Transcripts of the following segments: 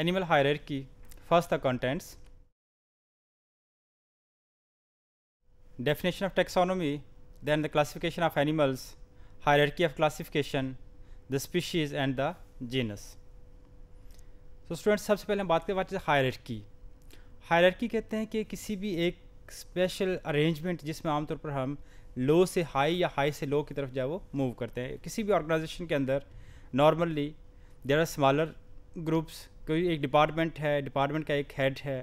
animal hierarchy की first the contents definition of taxonomy then the classification of animals hierarchy of classification the species and the genus तो students सबसे पहले बात करें बात hierarchy hierarchy कहते हैं कि किसी भी एक स्पेशल अरेंजमेंट जिसमें आमतौर पर हम लो से हाई या हाई से लो की तरफ जाए वो मूव करते हैं किसी भी ऑर्गेनाइजेशन के अंदर normally there are smaller groups कोई एक डिपार्टमेंट है डिपार्टमेंट का एक हेड है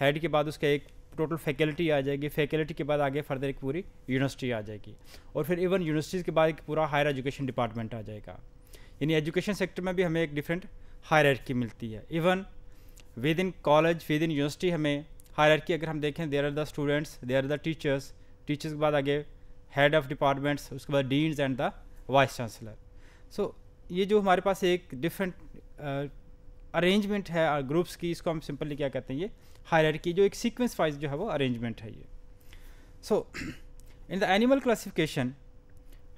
हेड के बाद उसका एक टोटल फैकल्टी आ जाएगी फैकल्टी के बाद आगे फर्दर एक पूरी यूनिवर्सिटी आ जाएगी और फिर इवन यूनिवर्सिटीज़ के बाद एक पूरा हायर एजुकेशन डिपार्टमेंट आ जाएगा यानी एजुकेशन सेक्टर में भी हमें एक डिफरेंट हायर मिलती है even within college within university हमें हायर अगर हम देखें there are the students there are the teachers teachers के बाद आगे हेड ऑफ डिपार्टमेंट्स उसके बाद deans and the vice chancellor so ये जो हमारे पास एक डिफरेंट अरेंजमेंट है ग्रुप्स uh, की इसको हम सिंपली क्या कहते हैं ये हायर की जो एक सीक्वेंस वाइज जो है वो अरेंजमेंट है ये so in the animal classification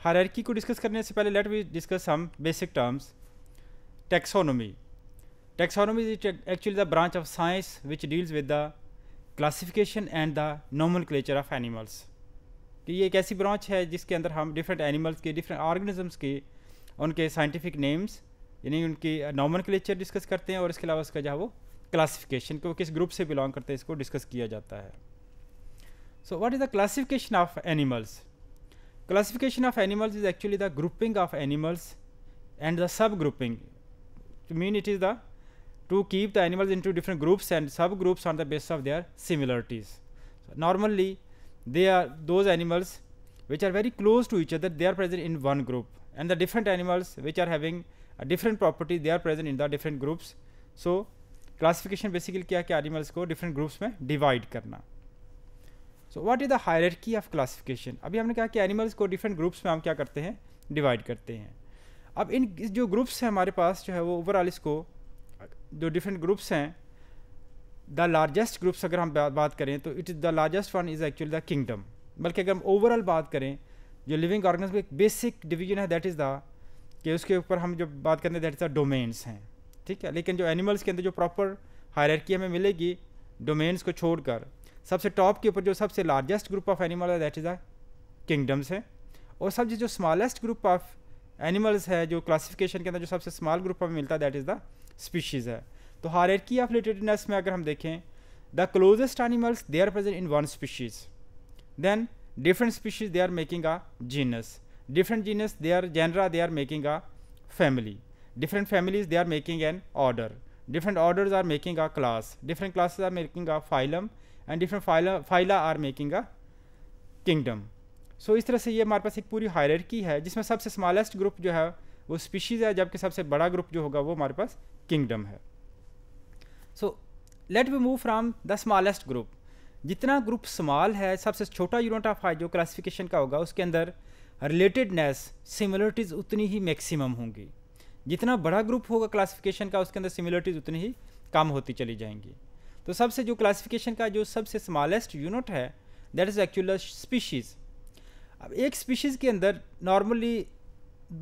hierarchy को डिस्कस करने से पहले let we discuss some basic terms taxonomy taxonomy is actually the branch of science which deals with the classification and the nomenclature of animals कि ये एक ऐसी branch है जिसके अंदर हम डिफरेंट एनिमल्स के डिफरेंट ऑर्गेनिजम्स के उनके साइंटिफिक नेम्स यानी उनकी नॉर्मल क्लेचर डिस्कस करते हैं और इसके अलावा उसका जो है वो क्लासिफिकेशन को किस ग्रुप से बिलोंग करते हैं इसको डिस्कस किया जाता है so what is the classification of animals classification of animals is actually the grouping of animals and the sub grouping to mean it is the to keep the animals into different groups and sub groups on the base of their similarities normally they are those animals which are very close to each other they are present in one group and the different animals which are having uh, different properties they are present in the different groups so classification basically क्या कि animals को different groups में divide करना so what is the hierarchy of classification अभी हमने कहा कि animals को different groups में हम क्या करते हैं divide करते हैं अब इन जो groups हैं हमारे पास जो है वो overall इसको जो different groups हैं द लार्जेस्ट ग्रुप्स अगर हम बा, बात करें तो it is the largest one is actually the kingdom बल्कि अगर हम ओवरऑल बात करें जो लिविंग ऑर्गेनिज्म एक बेसिक डिवीजन है दैट इज़ द कि उसके ऊपर हम जो बात करते हैं दैट्स अ डोमेन्स हैं ठीक है लेकिन जो एनिमल्स के अंदर जो प्रॉपर हायरकी हमें मिलेगी डोमेन्स को छोड़कर सबसे टॉप के ऊपर जो सबसे लार्जेस्ट ग्रुप ऑफ एनिमल है दैट इज़ द किंगडम्स है और सबसे जो स्मॉलेस्ट ग्रुप ऑफ एनिमल्स है जो क्लासिफिकेशन के अंदर जो सबसे स्मॉल ग्रुप हमें मिलता है दैट इज़ द स्पीशीज़ है तो हायरकी ऑफ रिलेटेडनेस में अगर हम देखें the closest animals they are present in one species then different species they are making a genus different genus they are genera they are making a family different families they are making an order different orders are making a class different classes are making a phylum and different phyla phyla are making a kingdom so so, इस तरह से ये हमारे पास एक पूरी hierarchy है जिसमें सबसे स्मॉलेस्ट ग्रुप जो है वो स्पीशीज़ है जबकि सबसे बड़ा ग्रुप जो होगा वो हमारे पास किंगडम है so let we move from the smallest group जितना ग्रुप स्मॉल है सबसे छोटा यूनिट ऑफ जो क्लासिफिकेशन का होगा उसके अंदर रिलेटेडनेस सिमिलरिटीज़ उतनी ही मैक्सिमम होंगी जितना बड़ा ग्रुप होगा क्लासिफिकेशन का उसके अंदर सिमिलरिटीज़ उतनी ही कम होती चली जाएंगी तो सबसे जो क्लासिफिकेशन का जो सबसे स्मॉलेस्ट यूनिट है दैट इज़ एक्चुअल स्पीशीज़ अब एक स्पीशीज़ के अंदर normally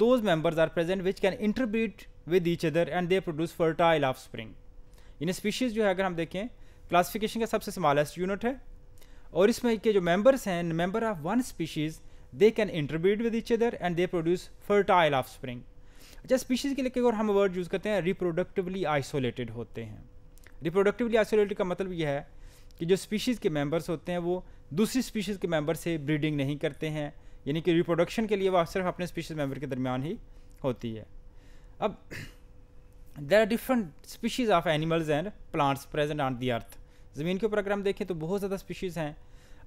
those members are present which can interbreed with each other and they produce fertile offspring इन स्पीशीज़ जो है अगर हम देखें क्लासिफिकेशन का सबसे स्मॉलेस्ट यूनिट है और इसमें के जो मेंबर्स हैं member of one species they can interbreed with each other and they produce fertile offspring अच्छा स्पीशीज़ के लेके और हम वर्ड यूज़ करते हैं रिप्रोडक्टिवली आइसोलेटेड होते हैं रिप्रोडक्टिवली आइसोलेटेड का मतलब यह है कि जो स्पीशीज़ के मेम्बर्स होते हैं वो दूसरी स्पीशीज़ के मेम्बर से ब्रीडिंग नहीं करते हैं यानी कि रिप्रोडक्शन के लिए वह सिर्फ अपने स्पीशीज़ मेंबर के दरमियान ही होती है अब there are different species of animals and plants present on the earth ज़मीन के ऊपर अगर हम देखें तो बहुत ज़्यादा स्पीशीज़ हैं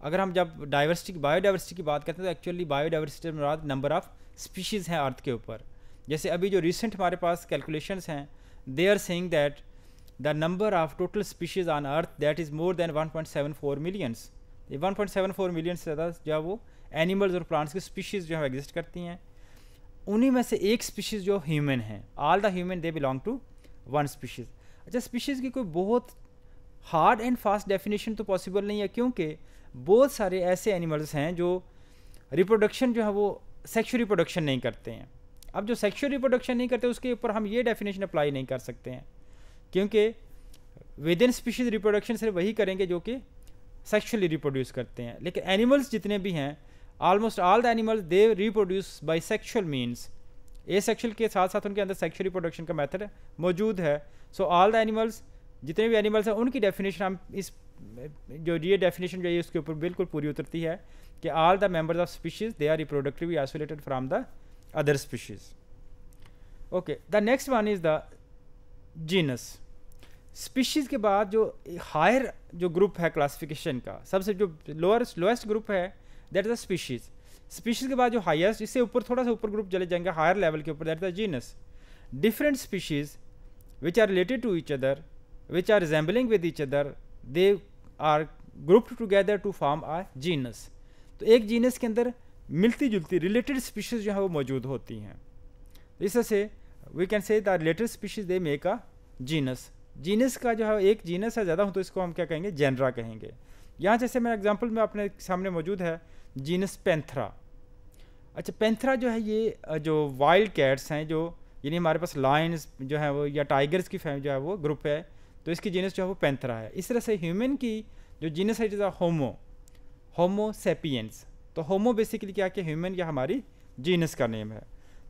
अगर हम जब डाइवर्सिटी की बायोडाइवर्सिटी की बात करते हैं तो एक्चुअली बायोडाइवर्सिटी मुराद नंबर ऑफ़ स्पीशीज़ हैं अर्थ के ऊपर जैसे अभी जो रिसेंट हमारे पास कैलकुलेशन हैं they are saying that the number of total species on earth that is more than 1.74 millions one point seven four million से ज़्यादा जो है वो एनिमल्स और प्लांट्स की स्पीशीज़ जो है एग्जिस्ट करती हैं उन्हीं में से एक स्पीशीज़ जो ह्यूमन है all the human they belong to one species अच्छा स्पीशीज़ की कोई बहुत हार्ड एंड फास्ट डेफिनेशन तो पॉसिबल नहीं है क्योंकि बहुत सारे ऐसे एनिमल्स हैं जो रिप्रोडक्शन जो है वो सेक्शुअल रिप्रोडक्शन नहीं करते हैं अब जो सेक्शुअल रिप्रोडक्शन नहीं करते उसके ऊपर हम ये डेफिनेशन अप्लाई नहीं कर सकते हैं क्योंकि विद इन स्पीशीज रिप्रोडक्शन सिर्फ वही करेंगे जो कि सेक्शुअली रिप्रोड्यूस करते हैं लेकिन एनिमल्स जितने भी हैं almost all the animals they reproduce by sexual means asexual के साथ साथ उनके अंदर सेक्शुअल रिप्रोडक्शन का मेथड मौजूद है सो ऑल द एनिमल्स जितने भी एनिमल्स हैं उनकी डेफिनेशन हम इस जो ये डेफिनेशन जो है उसके ऊपर बिल्कुल पूरी उतरती है कि all the members of species they are reproductively isolated from the other species okay the next one is the genus species के बाद जो हायर जो ग्रुप है क्लासिफिकेशन का सबसे जो लोअर लोएस्ट ग्रुप है that is the species species के बाद जो हाईएस्ट इससे ऊपर थोड़ा सा ऊपर ग्रुप चले जाएंगे हायर लेवल के ऊपर that is the genus different species which are related to each other which are resembling with each other they are grouped together to form a genus तो एक जीनस के अंदर मिलती जुलती रिलेटेड स्पीशीज़ जो है वो मौजूद होती हैं तो इस से we can say the related species they make a genus genus का जो है एक जीनस है ज़्यादा हो तो इसको हम क्या कहेंगे जेनरा कहेंगे यहाँ जैसे मैं एग्जाम्पल में अपने सामने मौजूद है जीनस पेंथरा अच्छा पेंथरा जो है ये जो वाइल्ड कैट्स हैं जो यानी हमारे पास लाइन्स जो है वो या टाइगर्स की फैम जो है वो ग्रुप है तो इसकी जीनस जो है वो पैंथरा है इस तरह से ह्यूमन की जो जीनस है जैसा होमो होमो होमोसेपियंस तो होमो बेसिकली क्या कि ह्यूमन या हमारी जीनस का नेम है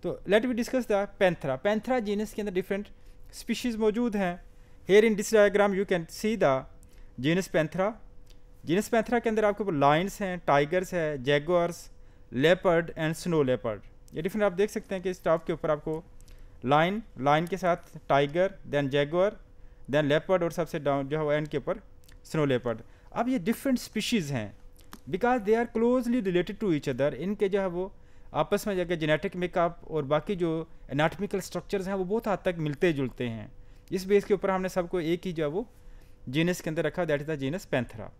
तो let we discuss the Panthera Panthera genus के अंदर डिफरेंट स्पीशीज़ मौजूद हैं here in this diagram you can see the genus Panthera genus Panthera के अंदर आपके लाइन्स हैं टाइगर्स है jaguars leopard and snow leopard ये डिफरेंट आप देख सकते हैं कि इस टॉप के ऊपर आपको लाइन लाइन के साथ tiger then jaguar then leopard और सबसे डाउन जो है वो एंड के ऊपर स्नो लेपर्ड अब ये डिफरेंट स्पीशीज़ हैं because they are closely related to each other इनके जो है वो आपस में जाकर जेनेटिक मेकअप और बाकी जो एनाटमिकल स्ट्रक्चर्स हैं वो बहुत हद तक मिलते जुलते हैं इस बेस के ऊपर हमने सबको एक ही जो है वो जीनस के अंदर रखा that is the genus Panthera